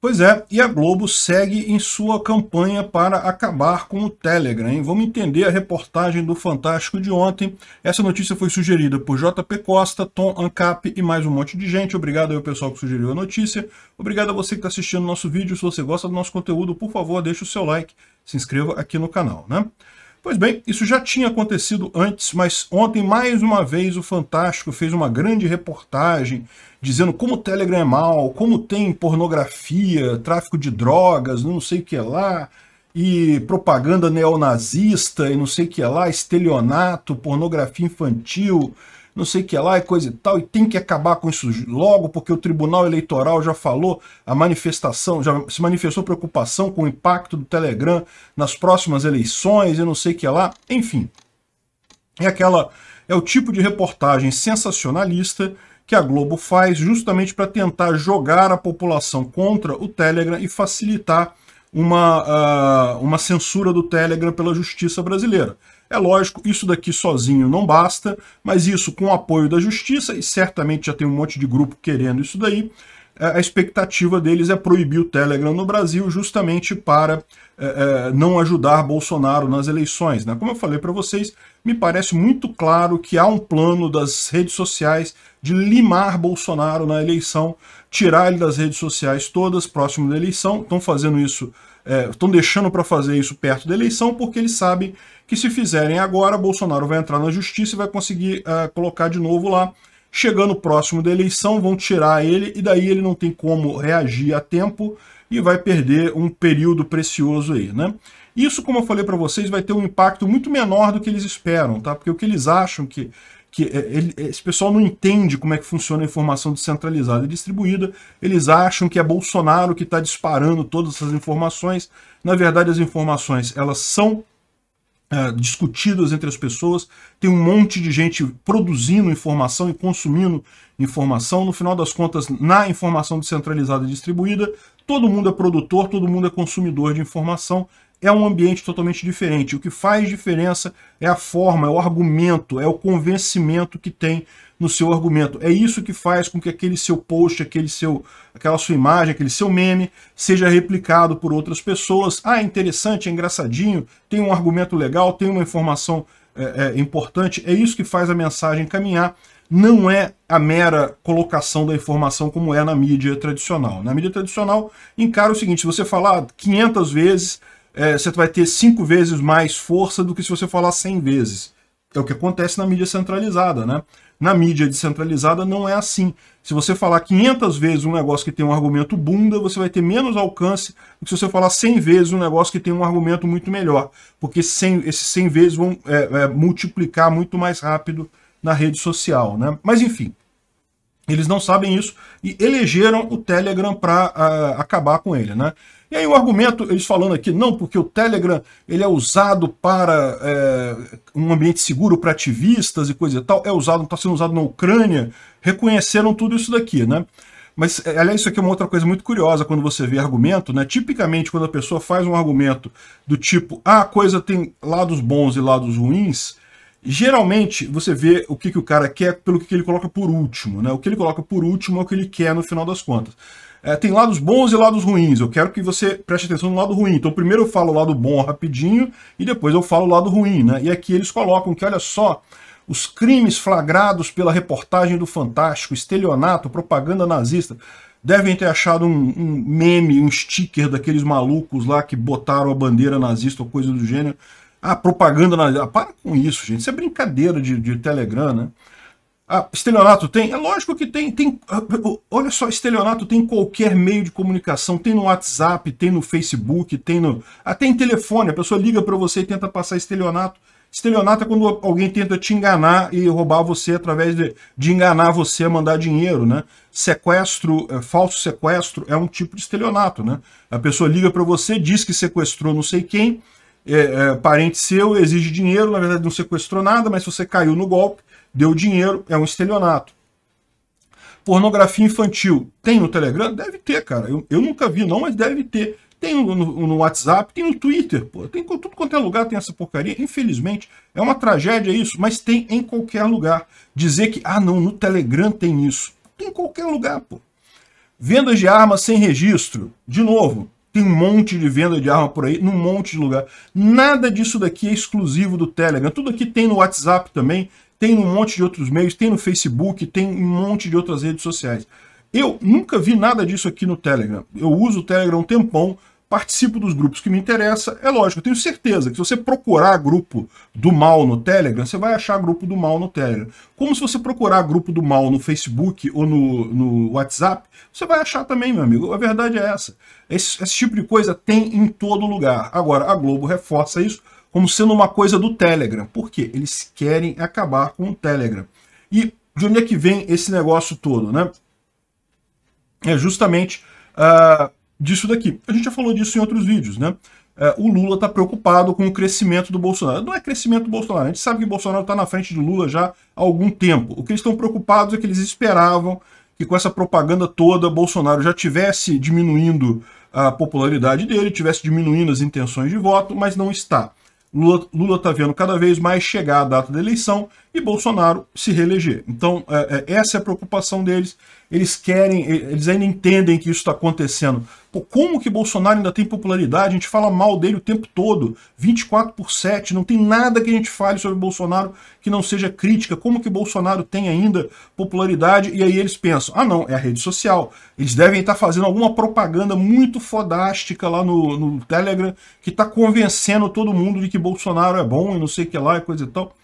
Pois é, e a Globo segue em sua campanha para acabar com o Telegram. Hein? Vamos entender a reportagem do Fantástico de ontem. Essa notícia foi sugerida por JP Costa, Tom Ancap e mais um monte de gente. Obrigado ao pessoal que sugeriu a notícia. Obrigado a você que está assistindo nosso vídeo. Se você gosta do nosso conteúdo, por favor, deixe o seu like, se inscreva aqui no canal. né? Pois bem, isso já tinha acontecido antes, mas ontem, mais uma vez, o Fantástico fez uma grande reportagem dizendo como o Telegram é mal, como tem pornografia, tráfico de drogas, não sei o que lá, e propaganda neonazista e não sei o que lá, estelionato, pornografia infantil, não sei o que lá, é coisa e tal, e tem que acabar com isso logo, porque o Tribunal Eleitoral já falou, a manifestação, já se manifestou preocupação com o impacto do Telegram nas próximas eleições e não sei o que lá, enfim. É aquela. É o tipo de reportagem sensacionalista que a Globo faz justamente para tentar jogar a população contra o Telegram e facilitar uma, uh, uma censura do Telegram pela justiça brasileira. É lógico, isso daqui sozinho não basta, mas isso com o apoio da justiça, e certamente já tem um monte de grupo querendo isso daí, é, a expectativa deles é proibir o Telegram no Brasil justamente para é, é não ajudar Bolsonaro nas eleições. Né? Como eu falei para vocês, me parece muito claro que há um plano das redes sociais de limar Bolsonaro na eleição, tirar ele das redes sociais todas próximo da eleição. Estão fazendo isso, estão é, deixando para fazer isso perto da eleição, porque eles sabem que se fizerem agora, Bolsonaro vai entrar na justiça e vai conseguir é, colocar de novo lá Chegando próximo da eleição, vão tirar ele e daí ele não tem como reagir a tempo e vai perder um período precioso aí, né? Isso, como eu falei para vocês, vai ter um impacto muito menor do que eles esperam, tá? Porque o que eles acham que que é, é, ele, esse pessoal não entende como é que funciona a informação descentralizada e distribuída. Eles acham que é Bolsonaro que está disparando todas essas informações. Na verdade, as informações elas são é, discutidas entre as pessoas, tem um monte de gente produzindo informação e consumindo informação. No final das contas, na informação descentralizada e distribuída, todo mundo é produtor, todo mundo é consumidor de informação é um ambiente totalmente diferente. O que faz diferença é a forma, é o argumento, é o convencimento que tem no seu argumento. É isso que faz com que aquele seu post, aquele seu, aquela sua imagem, aquele seu meme seja replicado por outras pessoas. Ah, é interessante, é engraçadinho, tem um argumento legal, tem uma informação é, é, importante. É isso que faz a mensagem caminhar. Não é a mera colocação da informação como é na mídia tradicional. Na mídia tradicional, encara o seguinte, se você falar 500 vezes, é, você vai ter cinco vezes mais força do que se você falar 100 vezes. É o que acontece na mídia centralizada, né? Na mídia descentralizada não é assim. Se você falar 500 vezes um negócio que tem um argumento bunda, você vai ter menos alcance do que se você falar 100 vezes um negócio que tem um argumento muito melhor. Porque 100, esses 100 vezes vão é, é, multiplicar muito mais rápido na rede social, né? Mas enfim, eles não sabem isso e elegeram o Telegram para ah, acabar com ele, né? E aí o argumento, eles falando aqui, não, porque o Telegram ele é usado para é, um ambiente seguro para ativistas e coisa e tal, é usado, está sendo usado na Ucrânia, reconheceram tudo isso daqui, né? Mas, eh, aliás, isso aqui é uma outra coisa muito curiosa quando você vê argumento, né? Tipicamente, quando a pessoa faz um argumento do tipo, ah, a coisa tem lados bons e lados ruins, Geralmente, você vê o que, que o cara quer pelo que ele coloca por último. Né? O que ele coloca por último é o que ele quer no final das contas. É, tem lados bons e lados ruins. Eu quero que você preste atenção no lado ruim. Então, primeiro eu falo o lado bom rapidinho e depois eu falo o lado ruim. Né? E aqui eles colocam que, olha só, os crimes flagrados pela reportagem do Fantástico, estelionato, propaganda nazista, devem ter achado um, um meme, um sticker daqueles malucos lá que botaram a bandeira nazista ou coisa do gênero ah, propaganda na. Ah, para com isso, gente. Isso é brincadeira de, de Telegram, né? Ah, estelionato tem? É lógico que tem. tem ah, olha só, estelionato tem qualquer meio de comunicação. Tem no WhatsApp, tem no Facebook, tem no. Até ah, em telefone. A pessoa liga para você e tenta passar estelionato. Estelionato é quando alguém tenta te enganar e roubar você através de, de enganar você a mandar dinheiro, né? Sequestro, é, falso sequestro é um tipo de estelionato, né? A pessoa liga para você, diz que sequestrou não sei quem, é, é, parente seu, exige dinheiro, na verdade não sequestrou nada, mas se você caiu no golpe, deu dinheiro, é um estelionato. Pornografia infantil, tem no Telegram? Deve ter, cara. Eu, eu nunca vi, não, mas deve ter. Tem no, no, no WhatsApp, tem no Twitter, pô. Tem tudo quanto é lugar, tem essa porcaria. Infelizmente, é uma tragédia isso, mas tem em qualquer lugar. Dizer que, ah, não, no Telegram tem isso. Tem em qualquer lugar, pô. Vendas de armas sem registro. De novo, tem um monte de venda de arma por aí, num monte de lugar. Nada disso daqui é exclusivo do Telegram. Tudo aqui tem no WhatsApp também, tem num monte de outros meios, tem no Facebook, tem um monte de outras redes sociais. Eu nunca vi nada disso aqui no Telegram. Eu uso o Telegram um tempão, participo dos grupos que me interessa. É lógico, eu tenho certeza que se você procurar grupo do mal no Telegram, você vai achar grupo do mal no Telegram. Como se você procurar grupo do mal no Facebook ou no, no WhatsApp, você vai achar também, meu amigo. A verdade é essa. Esse, esse tipo de coisa tem em todo lugar. Agora, a Globo reforça isso como sendo uma coisa do Telegram. Por quê? Eles querem acabar com o Telegram. E de onde é que vem esse negócio todo, né? É justamente... Uh, disso daqui. A gente já falou disso em outros vídeos, né? É, o Lula está preocupado com o crescimento do Bolsonaro. Não é crescimento do Bolsonaro, a gente sabe que o Bolsonaro está na frente do Lula já há algum tempo. O que eles estão preocupados é que eles esperavam que com essa propaganda toda Bolsonaro já tivesse diminuindo a popularidade dele, tivesse diminuindo as intenções de voto, mas não está. Lula está vendo cada vez mais chegar a data da eleição e Bolsonaro se reeleger. Então, é, é, essa é a preocupação deles. Eles querem, eles ainda entendem que isso está acontecendo. Pô, como que Bolsonaro ainda tem popularidade? A gente fala mal dele o tempo todo, 24 por 7, não tem nada que a gente fale sobre Bolsonaro que não seja crítica. Como que Bolsonaro tem ainda popularidade? E aí eles pensam, ah não, é a rede social. Eles devem estar tá fazendo alguma propaganda muito fodástica lá no, no Telegram que está convencendo todo mundo de que Bolsonaro é bom e não sei o que lá e coisa e tal.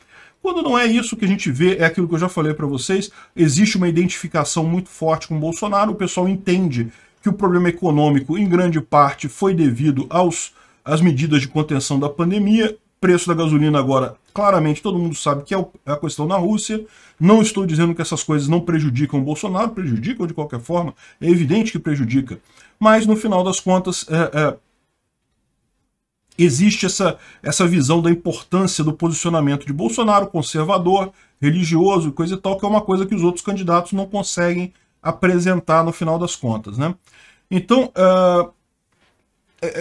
Quando não é isso que a gente vê, é aquilo que eu já falei para vocês, existe uma identificação muito forte com Bolsonaro, o pessoal entende que o problema econômico, em grande parte, foi devido aos, às medidas de contenção da pandemia, preço da gasolina agora, claramente, todo mundo sabe que é, é a questão na Rússia. Não estou dizendo que essas coisas não prejudicam o Bolsonaro, prejudicam de qualquer forma, é evidente que prejudica. Mas, no final das contas, é, é, existe essa, essa visão da importância do posicionamento de Bolsonaro, conservador, religioso, coisa e tal, que é uma coisa que os outros candidatos não conseguem apresentar no final das contas. Né? Então, uh,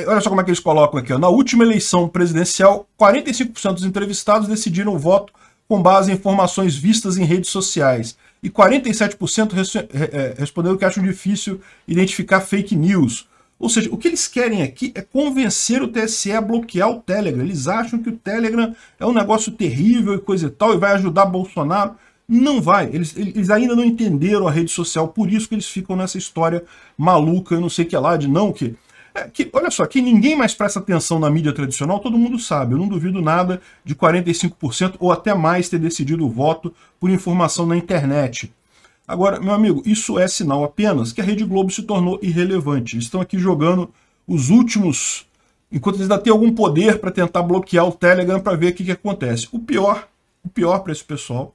olha só como é que eles colocam aqui. Ó. Na última eleição presidencial, 45% dos entrevistados decidiram o voto com base em informações vistas em redes sociais. E 47% é, responderam que acham difícil identificar fake news. Ou seja, o que eles querem aqui é convencer o TSE a bloquear o Telegram. Eles acham que o Telegram é um negócio terrível e coisa e tal, e vai ajudar Bolsonaro. Não vai. Eles, eles ainda não entenderam a rede social, por isso que eles ficam nessa história maluca, eu não sei o que lá, de não que... É, que, olha só, que ninguém mais presta atenção na mídia tradicional, todo mundo sabe. Eu não duvido nada de 45% ou até mais ter decidido o voto por informação na internet. Agora, meu amigo, isso é sinal apenas que a Rede Globo se tornou irrelevante. Eles estão aqui jogando os últimos, enquanto eles ainda têm algum poder para tentar bloquear o Telegram para ver o que, que acontece. O pior, o pior para esse pessoal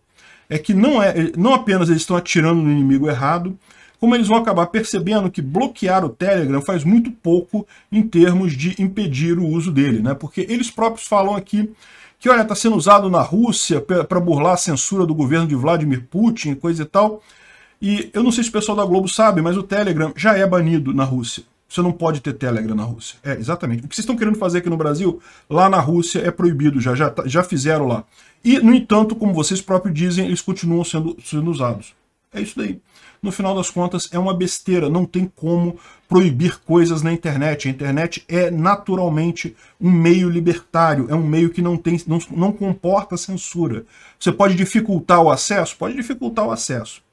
é que não, é, não apenas eles estão atirando no inimigo errado, como eles vão acabar percebendo que bloquear o Telegram faz muito pouco em termos de impedir o uso dele, né? Porque eles próprios falam aqui que, olha, está sendo usado na Rússia para burlar a censura do governo de Vladimir Putin, coisa e tal. E eu não sei se o pessoal da Globo sabe, mas o Telegram já é banido na Rússia. Você não pode ter Telegram na Rússia. É, exatamente. O que vocês estão querendo fazer aqui no Brasil, lá na Rússia é proibido, já, já, já fizeram lá. E, no entanto, como vocês próprios dizem, eles continuam sendo, sendo usados. É isso daí. No final das contas, é uma besteira. Não tem como proibir coisas na internet. A internet é naturalmente um meio libertário. É um meio que não, tem, não, não comporta censura. Você pode dificultar o acesso? Pode dificultar o acesso